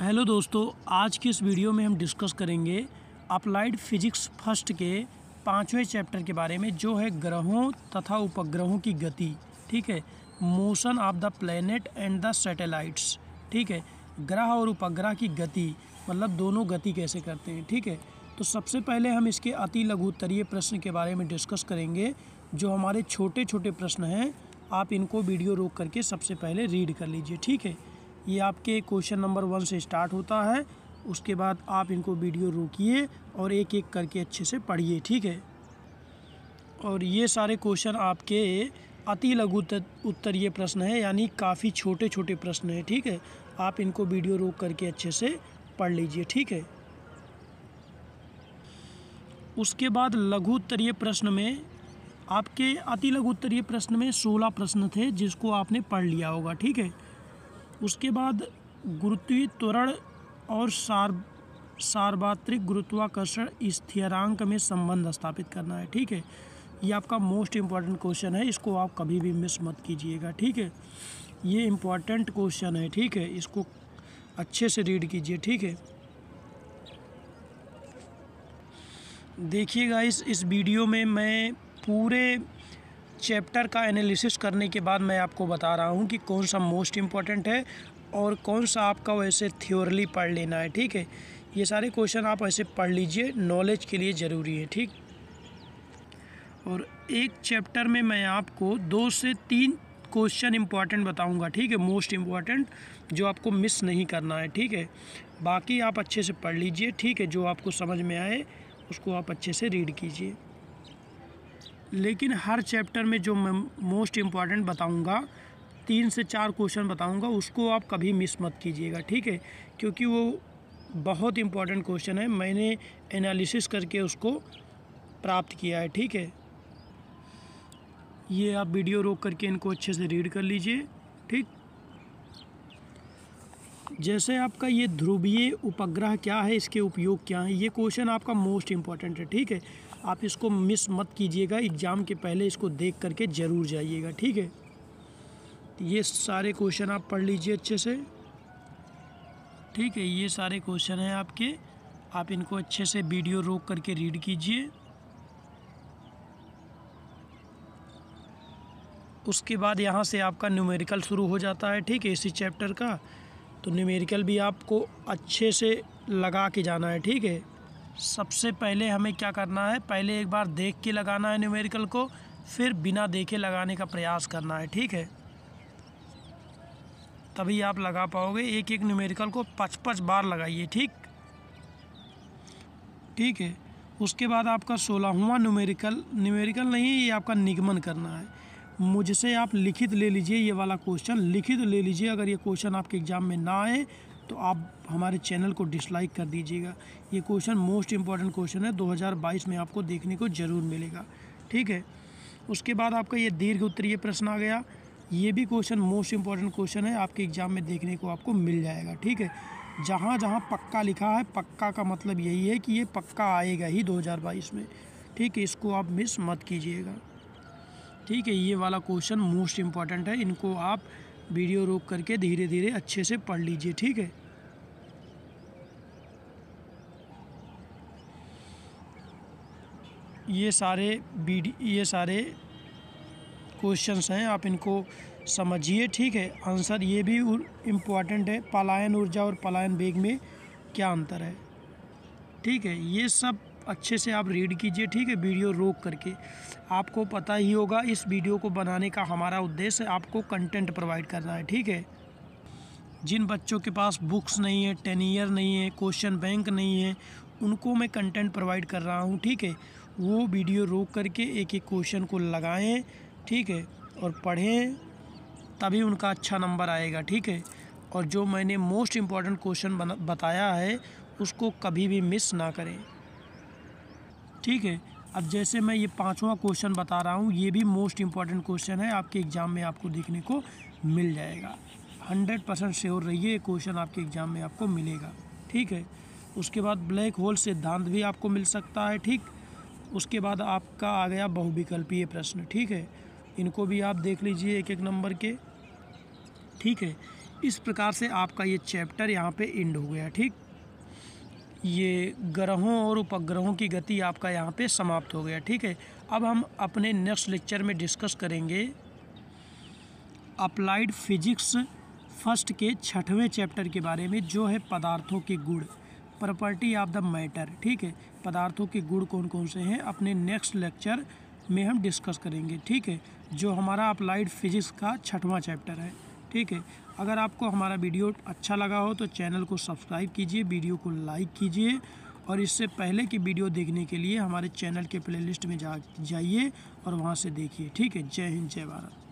hello दोस्तों आज की इस वीडियो में हम डिस्कस करेंगे अप्लाइड फिजिक्स फर्स्ट के पाँचवें चैप्टर के बारे में जो है ग्रहों तथा उपग्रहों की गति ठीक है motion of the planet and the satellites ठीक है ग्रह और उपग्रह की गति मतलब दोनों गति कैसे करते हैं ठीक है तो सबसे पहले हम इसके अति लघुत्तरीय प्रश्न के बारे में डिस्कस करेंगे जो हमारे छोटे छोटे प्रश्न हैं आप इनको वीडियो रोक करके सबसे पहले रीड कर लीजिए ठीक है ये आपके क्वेश्चन नंबर वन से स्टार्ट होता है उसके बाद आप इनको वीडियो रोकिए और एक एक करके अच्छे से पढ़िए ठीक है और ये सारे क्वेश्चन आपके अति लघु उत्तरीय प्रश्न है यानी काफ़ी छोटे छोटे प्रश्न हैं ठीक है आप इनको वीडियो रोक करके अच्छे से पढ़ लीजिए ठीक है उसके बाद लघु उत्तरीय प्रश्न में आपके अति लघु उत्तरीय प्रश्न में सोलह प्रश्न थे जिसको आपने पढ़ लिया होगा ठीक है उसके बाद गुरुत्वीय त्वरण और सार सार्वत्रिक गुरुत्वाकर्षण स्थिरांक में संबंध स्थापित करना है ठीक है ये आपका मोस्ट इम्पॉर्टेंट क्वेश्चन है इसको आप कभी भी मिस मत कीजिएगा ठीक है ये इम्पॉर्टेंट क्वेश्चन है ठीक है इसको अच्छे से रीड कीजिए ठीक है देखिएगा इस इस वीडियो में मैं पूरे चैप्टर का एनालिसिस करने के बाद मैं आपको बता रहा हूँ कि कौन सा मोस्ट इम्पॉर्टेंट है और कौन सा आपका वैसे थ्योरली पढ़ लेना है ठीक है ये सारे क्वेश्चन आप ऐसे पढ़ लीजिए नॉलेज के लिए ज़रूरी है ठीक और एक चैप्टर में मैं आपको दो से तीन क्वेश्चन इम्पॉर्टेंट बताऊंगा ठीक है मोस्ट इम्पॉर्टेंट जो आपको मिस नहीं करना है ठीक है बाकी आप अच्छे से पढ़ लीजिए ठीक है जो आपको समझ में आए उसको आप अच्छे से रीड कीजिए लेकिन हर चैप्टर में जो मैं मोस्ट इम्पॉर्टेंट बताऊँगा तीन से चार क्वेश्चन बताऊँगा उसको आप कभी मिस मत कीजिएगा ठीक है क्योंकि वो बहुत इम्पॉर्टेंट क्वेश्चन है मैंने एनालिसिस करके उसको प्राप्त किया है ठीक है ये आप वीडियो रोक करके इनको अच्छे से रीड कर लीजिए ठीक जैसे आपका ये ध्रुवीय उपग्रह क्या है इसके उपयोग क्या है ये क्वेश्चन आपका मोस्ट इम्पॉर्टेंट है ठीक है आप इसको मिस मत कीजिएगा एग्ज़ाम के पहले इसको देख करके ज़रूर जाइएगा ठीक है तो ये सारे क्वेश्चन आप पढ़ लीजिए अच्छे से ठीक है ये सारे क्वेश्चन हैं आपके आप इनको अच्छे से वीडियो रोक करके रीड कीजिए उसके बाद यहाँ से आपका न्यूमेरिकल शुरू हो जाता है ठीक है इसी चैप्टर का तो न्यूमेरिकल भी आपको अच्छे से लगा के जाना है ठीक है सबसे पहले हमें क्या करना है पहले एक बार देख के लगाना है न्यूमेरिकल को फिर बिना देखे लगाने का प्रयास करना है ठीक है तभी आप लगा पाओगे एक एक न्यूमेरिकल को पच पच बार लगाइए ठीक ठीक है उसके बाद आपका सोलहवा न्यूमेरिकल न्यूमेरिकल नहीं ये आपका निगमन करना है मुझसे आप लिखित ले लीजिए ये वाला क्वेश्चन लिखित ले लीजिए अगर ये क्वेश्चन आपके एग्ज़ाम में ना आए तो आप हमारे चैनल को डिसलाइक कर दीजिएगा ये क्वेश्चन मोस्ट इम्पॉर्टेंट क्वेश्चन है 2022 में आपको देखने को ज़रूर मिलेगा ठीक है उसके बाद आपका ये दीर्घ उत्तरीय प्रश्न आ गया ये भी क्वेश्चन मोस्ट इम्पॉर्टेंट क्वेश्चन है आपके एग्ज़ाम में देखने को आपको मिल जाएगा ठीक है जहाँ जहाँ पक्का लिखा है पक्का का मतलब यही है कि ये पक्का आएगा ही दो में ठीक है इसको आप मिस मत कीजिएगा ठीक है ये वाला क्वेश्चन मोस्ट इम्पॉर्टेंट है इनको आप वीडियो रोक करके धीरे धीरे अच्छे से पढ़ लीजिए ठीक है ये सारे ये सारे क्वेश्चंस हैं आप इनको समझिए ठीक है आंसर ये भी इम्पॉर्टेंट है पलायन ऊर्जा और पलायन वेग में क्या अंतर है ठीक है ये सब अच्छे से आप रीड कीजिए ठीक है वीडियो रोक करके आपको पता ही होगा इस वीडियो को बनाने का हमारा उद्देश्य आपको कंटेंट प्रोवाइड करना है ठीक है जिन बच्चों के पास बुक्स नहीं है टेन ईयर नहीं है क्वेश्चन बैंक नहीं है उनको मैं कंटेंट प्रोवाइड कर रहा हूँ ठीक है वो वीडियो रोक करके एक एक क्वेश्चन को लगाएं ठीक है और पढ़ें तभी उनका अच्छा नंबर आएगा ठीक है और जो मैंने मोस्ट इम्पॉर्टेंट क्वेश्चन बताया है उसको कभी भी मिस ना करें ठीक है अब जैसे मैं ये पाँचवा क्वेश्चन बता रहा हूँ ये भी मोस्ट इम्पॉर्टेंट क्वेश्चन है आपके एग्ज़ाम में आपको देखने को मिल जाएगा हंड्रेड परसेंट श्योर रहिए ये क्वेश्चन आपके एग्ज़ाम में आपको मिलेगा ठीक है उसके बाद ब्लैक होल सिद्धांत भी आपको मिल सकता है ठीक उसके बाद आपका आ गया बहुविकल्पीय प्रश्न ठीक है इनको भी आप देख लीजिए एक एक नंबर के ठीक है इस प्रकार से आपका ये चैप्टर यहाँ पे एंड हो गया ठीक ये ग्रहों और उपग्रहों की गति आपका यहाँ पे समाप्त हो गया ठीक है अब हम अपने नेक्स्ट लेक्चर में डिस्कस करेंगे अप्लाइड फिजिक्स फर्स्ट के छठवें चैप्टर के बारे में जो है पदार्थों के गुण प्रॉपर्टी ऑफ द मैटर ठीक है पदार्थों के गुण कौन कौन से हैं अपने नेक्स्ट लेक्चर में हम डिस्कस करेंगे ठीक है जो हमारा अप्लाइड फिजिक्स का छठवां चैप्टर है ठीक है अगर आपको हमारा वीडियो अच्छा लगा हो तो चैनल को सब्सक्राइब कीजिए वीडियो को लाइक कीजिए और इससे पहले की वीडियो देखने के लिए हमारे चैनल के प्लेलिस्ट में जा जाइए और वहाँ से देखिए ठीक है जय हिंद जय भारत